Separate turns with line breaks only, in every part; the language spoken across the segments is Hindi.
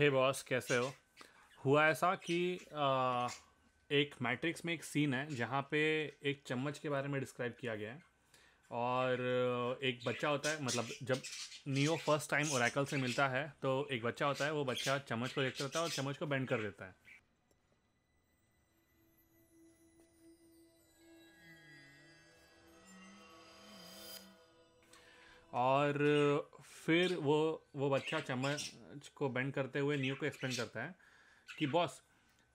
हे बॉस कैसे हो हुआ ऐसा कि आ, एक मैट्रिक्स में एक सीन है जहाँ पे एक चम्मच के बारे में डिस्क्राइब किया गया है और एक बच्चा होता है मतलब जब नियो फर्स्ट टाइम ओरैकल से मिलता है तो एक बच्चा होता है वो बच्चा चम्मच को देखता रहता है और चम्मच को बैंड कर देता है और फिर वो वो बच्चा चम्मच को बेंड करते हुए नियो को एक्सप्लेन करता है कि बॉस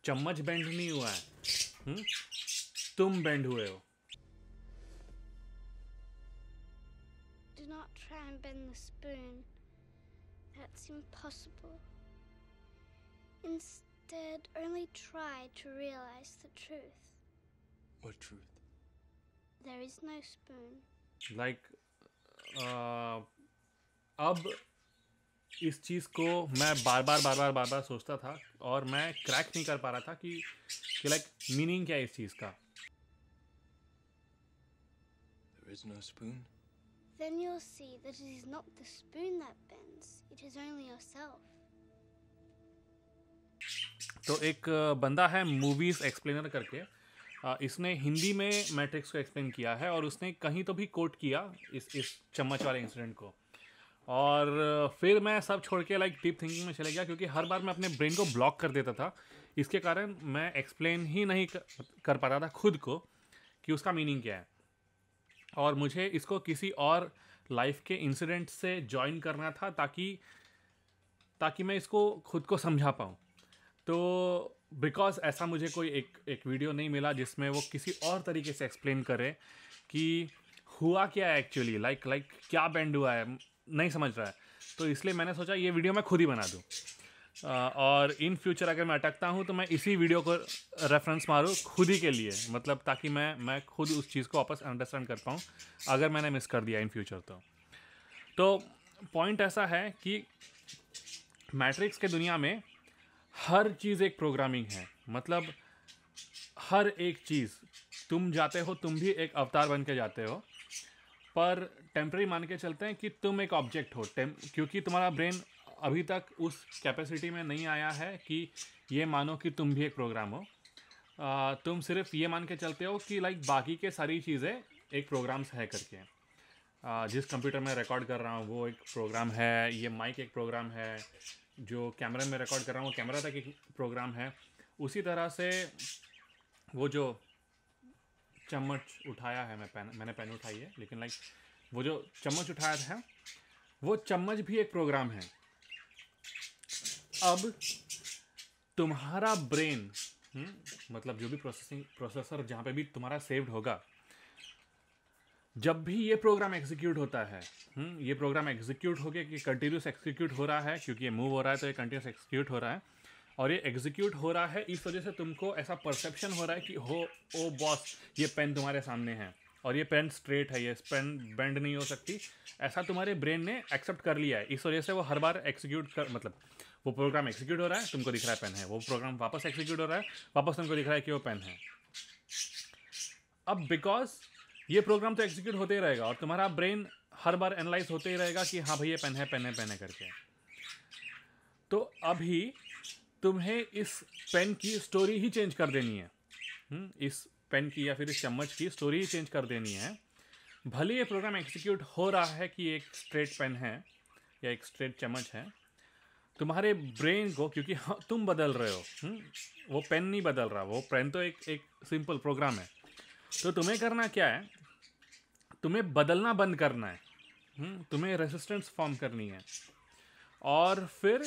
चम्मच बेंड नहीं हुआ है हुँ? तुम बेंड हुए हो Do not try and bend the spoon. That's impossible. Instead, only try to realize the truth. What truth? There is no spoon. Like, uh, अब इस चीज़ को मैं बार बार बार बार बार बार सोचता था और मैं क्रैक नहीं कर पा रहा था कि, कि लाइक मीनिंग क्या है इस चीज़ का There is no spoon. Then you'll see that it is not the spoon that bends, it is only yourself. तो एक uh, बंदा है मूवीज एक्सप्लेनर करके uh, इसने हिंदी में मैट्रिक्स को एक्सप्लेन किया है और उसने कहीं तो भी कोट किया इस इस चम्मच वाले इंसिडेंट को और फिर मैं सब छोड़ के लाइक डीप थिंकिंग में चले गया क्योंकि हर बार मैं अपने ब्रेन को ब्लॉक कर देता था इसके कारण मैं एक्सप्लेन ही नहीं कर पाता था खुद को कि उसका मीनिंग क्या है और मुझे इसको किसी और लाइफ के इंसिडेंट से ज्वाइन करना था ताकि ताकि मैं इसको खुद को समझा पाऊँ तो बिकॉज़ ऐसा मुझे कोई एक एक वीडियो नहीं मिला जिसमें वो किसी और तरीके से एक्सप्लेन करे कि हुआ क्या है एक्चुअली लाइक लाइक क्या बैंड हुआ है नहीं समझ रहा है तो इसलिए मैंने सोचा ये वीडियो मैं खुद ही बना दूँ और इन फ्यूचर अगर मैं अटकता हूँ तो मैं इसी वीडियो को रेफरेंस मारूँ खुद ही के लिए मतलब ताकि मैं मैं खुद उस चीज़ को वापस अंडरस्टैंड कर पाऊँ अगर मैंने मिस कर दिया इन फ्यूचर तो तो पॉइंट ऐसा है कि मैट्रिक्स के दुनिया में हर चीज़ एक प्रोग्रामिंग है मतलब हर एक चीज़ तुम जाते हो तुम भी एक अवतार बन के जाते हो पर टेम्प्रेरी मान के चलते हैं कि तुम एक ऑब्जेक्ट हो क्योंकि तुम्हारा ब्रेन अभी तक उस कैपेसिटी में नहीं आया है कि ये मानो कि तुम भी एक प्रोग्राम हो आ, तुम सिर्फ ये मान के चलते हो कि लाइक बाकी के सारी चीज़ें एक प्रोग्राम्स है करके आ, जिस कंप्यूटर में रिकॉर्ड कर रहा हूँ वो एक प्रोग्राम है ये माइक एक प्रोग्राम है जो कैमरा में रिकॉर्ड कर रहा हूँ वो कैमरा तक एक प्रोग्राम है उसी तरह से वो जो चम्मच उठाया है मैं पेन मैंने पेन उठाई है लेकिन लाइक वो जो चम्मच उठाया था वो चम्मच भी एक प्रोग्राम है अब तुम्हारा ब्रेन हम्म, मतलब जो भी प्रोसेसिंग प्रोसेसर जहाँ पे भी तुम्हारा सेव्ड होगा जब भी ये प्रोग्राम एग्जीक्यूट होता है हम्म, ये प्रोग्राम एग्जीक्यूट हो गया कि कंटिन्यूस एग्जीक्यूट हो रहा है क्योंकि ये मूव हो रहा है तो ये कंटिन्यूस एग्जीक्यूट हो रहा है और ये एग्जीक्यूट हो रहा है इस वजह से तुमको ऐसा परसेप्शन हो रहा है कि हो ओ बॉस ये पेन तुम्हारे सामने है और ये पेन स्ट्रेट है ये पेन बेंड नहीं हो सकती ऐसा तुम्हारे ब्रेन ने एक्सेप्ट कर लिया है इस वजह से वो हर बार एक्सिक्यूट कर मतलब वो प्रोग्राम एक्सिक्यूट हो रहा है तुमको दिख रहा है पेन है वो प्रोग्राम वापस एक्सिक्यूट हो रहा है वापस तुमको दिख रहा है कि वो पेन है अब बिकॉज ये प्रोग्राम तो एक्जीक्यूट होते ही रहेगा और तुम्हारा ब्रेन हर बार एनालाइज होते ही रहेगा कि हाँ भैया ये पेन है पेन है पेन है करके तो अभी तुम्हें इस पेन की स्टोरी ही चेंज कर देनी है हम्म, इस पेन की या फिर इस चम्मच की स्टोरी ही चेंज कर देनी है भले ये प्रोग्राम एक्सिक्यूट हो रहा है कि एक स्ट्रेट पेन है या एक स्ट्रेट चम्मच है तुम्हारे ब्रेन को क्योंकि हाँ, तुम बदल रहे हो हम्म, वो पेन नहीं बदल रहा वो पेन तो एक एक सिंपल प्रोग्राम है तो तुम्हें करना क्या है तुम्हें बदलना बंद करना है हम्म, तुम्हें रेसिस्टेंस फॉर्म करनी है और फिर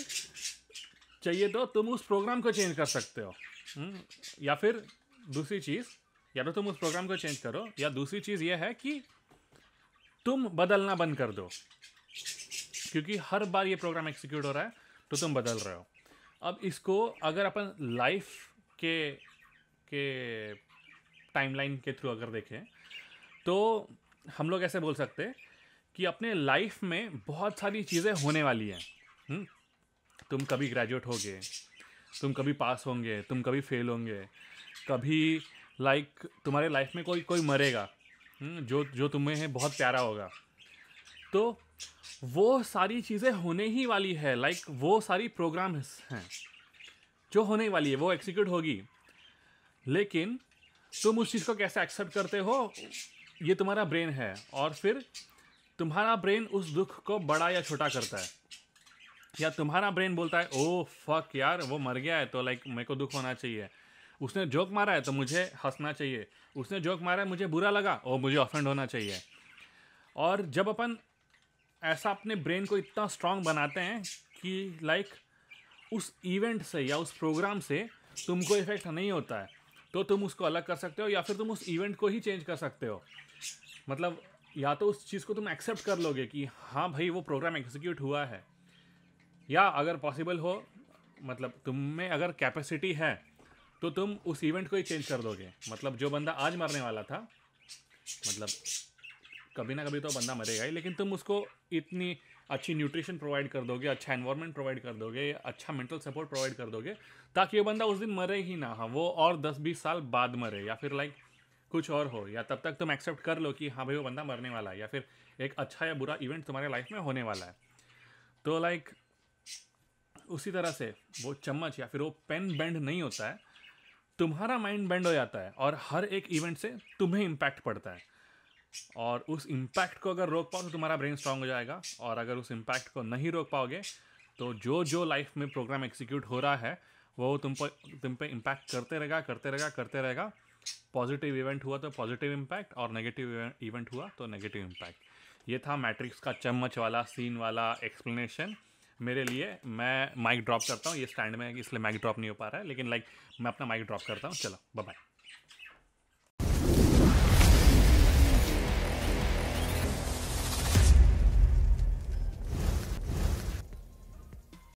चाहिए तो तुम उस प्रोग्राम को चेंज कर सकते हो हम्म, या फिर दूसरी चीज़ या तो तुम उस प्रोग्राम को चेंज करो या दूसरी चीज़ यह है कि तुम बदलना बंद कर दो क्योंकि हर बार ये प्रोग्राम एक्सिक्यूट हो रहा है तो तुम बदल रहे हो अब इसको अगर अपन लाइफ के के टाइमलाइन के थ्रू अगर देखें तो हम लोग ऐसे बोल सकते कि अपने लाइफ में बहुत सारी चीज़ें होने वाली हैं हम्म, तुम कभी ग्रेजुएट होगे तुम कभी पास होंगे तुम कभी फेल होंगे कभी लाइक like, तुम्हारे लाइफ में कोई कोई मरेगा हम्म, जो जो तुम्हें है बहुत प्यारा होगा तो वो सारी चीज़ें होने ही वाली है लाइक like, वो सारी प्रोग्राम हैं जो होने वाली है वो एक्सिक्यूट होगी लेकिन तुम उस चीज़ को कैसे एक्सेप्ट करते हो ये तुम्हारा ब्रेन है और फिर तुम्हारा ब्रेन उस दुख को बड़ा या छोटा करता है या तुम्हारा ब्रेन बोलता है ओ फक यार वो मर गया है तो लाइक मेरे को दुख होना चाहिए उसने जोक मारा है तो मुझे हंसना चाहिए उसने जोक मारा है मुझे बुरा लगा और मुझे ऑफेंड होना चाहिए और जब अपन ऐसा अपने ब्रेन को इतना स्ट्रांग बनाते हैं कि लाइक उस इवेंट से या उस प्रोग्राम से तुमको इफेक्ट नहीं होता है तो तुम उसको अलग कर सकते हो या फिर तुम उस इवेंट को ही चेंज कर सकते हो मतलब या तो उस चीज़ को तुम एक्सेप्ट कर लोगे कि हाँ भाई वो प्रोग्राम एग्जीक्यूट हुआ है या अगर पॉसिबल हो मतलब तुम में अगर कैपेसिटी है तो तुम उस इवेंट को ही चेंज कर दोगे मतलब जो बंदा आज मरने वाला था मतलब कभी ना कभी तो बंदा मरेगा ही लेकिन तुम उसको इतनी अच्छी न्यूट्रिशन प्रोवाइड कर दोगे अच्छा एनवायरनमेंट प्रोवाइड कर दोगे अच्छा मेंटल सपोर्ट प्रोवाइड कर दोगे ताकि वो बंदा उस दिन मरे ही ना हाँ वो और दस बीस साल बाद मरे या फिर लाइक कुछ और हो या तब तक तुम एक्सेप्ट कर लो कि हाँ भाई वो बंदा मरने वाला है या फिर एक अच्छा या बुरा इवेंट तुम्हारे लाइफ में होने वाला है तो लाइक उसी तरह से वो चम्मच या फिर वो पेन बेंड नहीं होता है तुम्हारा माइंड बेंड हो जाता है और हर एक इवेंट से तुम्हें इम्पैक्ट पड़ता है और उस इम्पैक्ट को अगर रोक पाओ तो तुम्हारा ब्रेन स्ट्रांग हो जाएगा और अगर उस इम्पैक्ट को नहीं रोक पाओगे तो जो जो लाइफ में प्रोग्राम एग्जीक्यूट हो रहा है वो तुम पर तुम पर इम्पैक्ट करते रहेगा करते रहेगा करते रहेगा पॉजिटिव इवेंट हुआ तो पॉजिटिव इम्पैक्ट और नेगेटिव इवेंट हुआ तो नेगेटिव इम्पैक्ट ये था मैट्रिक्स का चम्मच वाला सीन वाला एक्सप्लेनेशन मेरे लिए मैं माइक ड्रॉप करता हूँ ये स्टैंड में इसलिए माइक ड्रॉप नहीं हो पा रहा है लेकिन लाइक मैं अपना माइक ड्रॉप करता हूँ चलो बाय